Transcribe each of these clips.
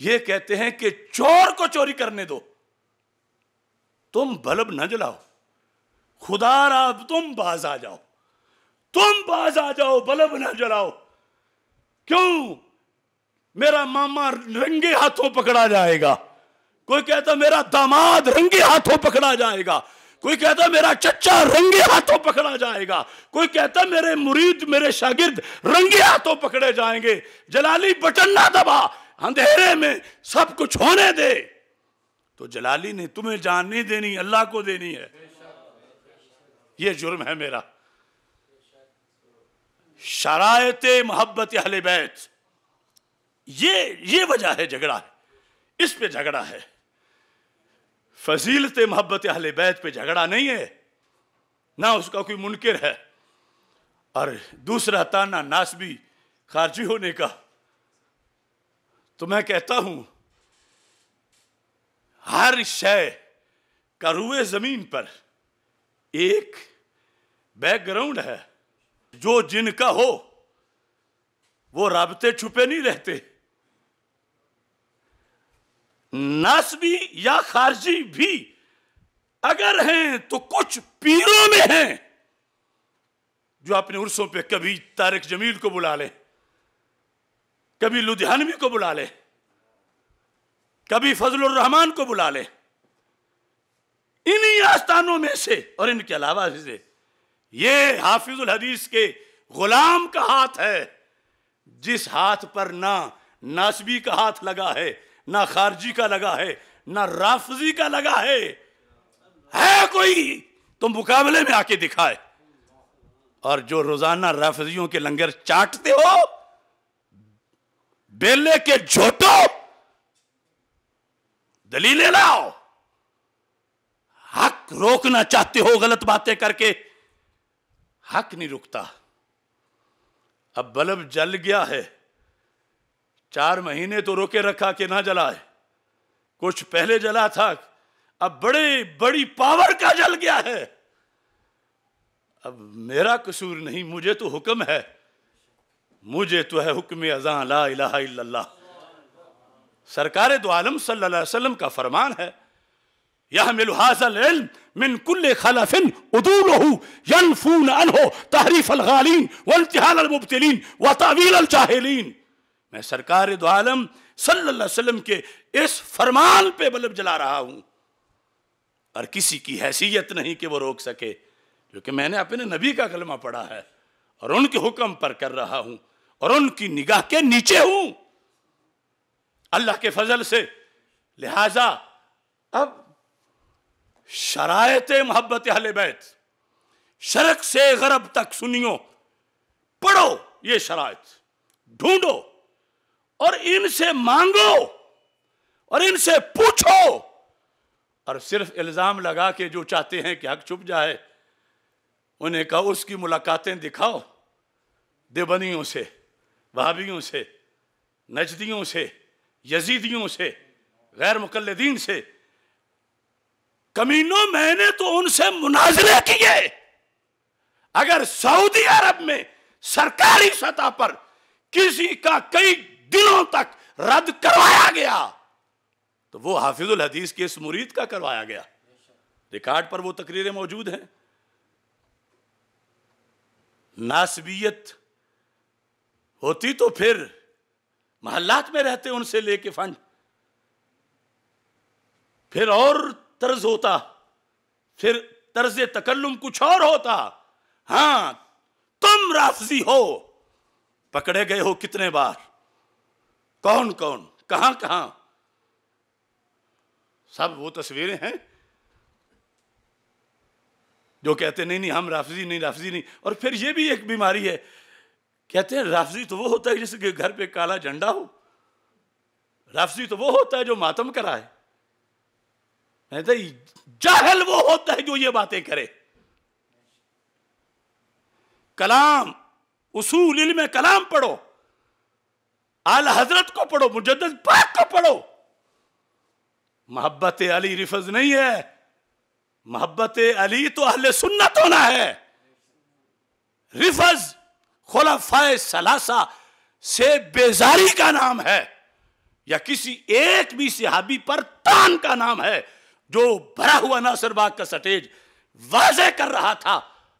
ये कहते हैं कि चोर को चोरी करने दो तुम बल्ब न जलाओ खुदा राब तुम बाज आ जाओ तुम बाज आ जाओ बल्ब न जलाओ क्यों मेरा मामा रंगे हाथों पकड़ा जाएगा कोई कहता मेरा दामाद रंगे हाथों पकड़ा जाएगा कोई कहता मेरा चचा रंगे हाथों पकड़ा जाएगा कोई कहता मेरे मुरीद मेरे शागिर्द रंगे हाथों पकड़े जाएंगे जलाली बटन ना दबा अंधेरे में सब कुछ होने दे तो जलाली ने तुम्हें जान नहीं देनी अल्लाह को देनी है ये जुर्म है मेरा शरायत मोहब्बत अहले बैत ये ये वजह है झगड़ा है इस पे झगड़ा है फजीलत मोहब्बत अहले बैत पे झगड़ा नहीं है ना उसका कोई मुनकर है और दूसरा ताना नासबी खारजी होने का तो मैं कहता हूं हर शय का रुए जमीन पर एक बैकग्राउंड है जो जिनका हो वो रबते छुपे नहीं रहते नासबी या खारजी भी अगर हैं तो कुछ पीरों में हैं जो अपने उर्सों पे कभी तारिक जमील को बुला लें कभी लुधियानवी को बुला ले कभी फजल रहमान को बुला ले इन्हीं आस्थानों में से और इनके अलावा से ये हाफिजुल हदीस के गुलाम का हाथ है जिस हाथ पर ना नासबी का हाथ लगा है ना खारजी का लगा है ना राफजी का लगा है है कोई तो मुकाबले में आके दिखाए और जो रोजाना राफजियों के लंगर चाटते हो बेले के झोटो दलीले लाओ हक रोकना चाहते हो गलत बातें करके हक नहीं रुकता अब बल्ब जल गया है चार महीने तो रोके रखा कि ना जलाए कुछ पहले जला था अब बड़े बड़ी पावर का जल गया है अब मेरा कसूर नहीं मुझे तो हुक्म है मुझे तो है हुक्म अजा ला इला सरकार दो तो आलम सल्लल्लाहु अलैहि वसल्लम का फरमान है यह मिलहाजल इल्म मिन कुल खलफिन यनफून हो तहरीफ अल हो तहरीफ अलगालीन अल अलमुबतलीन व तावील अल अलजाहिलीन मैं सरकार दो तो आलम सल्लल्लाहु अलैहि वसल्लम के इस फरमान पे बल्ब जला रहा हूं और किसी की हैसियत नहीं कि वो रोक सके क्योंकि मैंने अपने नबी का कलमा पढ़ा है और उनके हुक्म पर कर रहा हूं और उनकी निगाह के नीचे हूं अल्लाह के फजल से लिहाजा अब शरात मोहब्बत अहल बैत शरक से गरब तक सुनियो पढ़ो ये शरात ढूंढो और इनसे मांगो और इनसे पूछो और सिर्फ इल्ज़ाम लगा के जो चाहते हैं कि हक छुप जाए उन्हें कहा उसकी मुलाकातें दिखाओ देवनियों से वहाबियों से नजदियों से यजीदियों से गैर मुकलदीन से कमीनों मैंने तो उनसे मुनाजरे किए अगर सऊदी अरब में सरकारी सतह पर किसी का कई दिनों तक रद्द करवाया गया तो वो हाफिजुल हदीस के इस मुरीद का करवाया गया रिकॉर्ड पर वो तकरीरें मौजूद हैं नासबियत होती तो फिर महल्लात में रहते उनसे लेके फंड फिर और तर्ज होता फिर तर्ज तकल्लुम कुछ और होता हां तुम राफजी हो पकड़े गए हो कितने बार कौन कौन कहां कहां सब वो तस्वीरें हैं जो कहते नहीं नहीं हम राफजी नहीं राफजी नहीं और फिर ये भी एक बीमारी है कहते हैं राफजी तो वो होता है जिसके घर पे काला झंडा हो राफजी तो वो होता है जो मातम कराए तो जाहल वो होता है जो ये बातें करे कलाम उसूल में कलाम पढ़ो आल हजरत को पढ़ो मुजद पाक को पढ़ो मोहब्बत अली रिफज नहीं है मोहब्बत अली तो अहले सुन्नत होना है रिफज खुलफा सलासा से बेजारी का नाम है या किसी एक भी सिहाबी पर तान का नाम है जो भरा हुआ नासरबाग का सटेज वाजे कर रहा था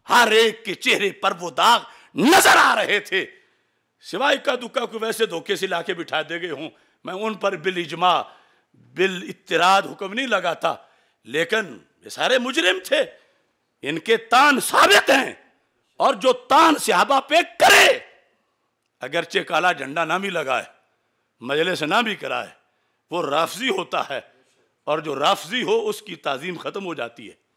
हर एक के चेहरे पर वो दाग नजर आ रहे थे सिवाय का दुक्का को वैसे धोखे से लाके बिठा दे गए हूं मैं उन पर बिल इजमा बिल इतराद हुक्म नहीं लगाता लेकिन ये सारे मुजरिम थे इनके तान साबित हैं और जो तान सिहाबा पे करे अगरचे काला झंडा ना भी लगाए से ना भी कराए वो राफजी होता है और जो राफजी हो उसकी तज़ीम ख़त्म हो जाती है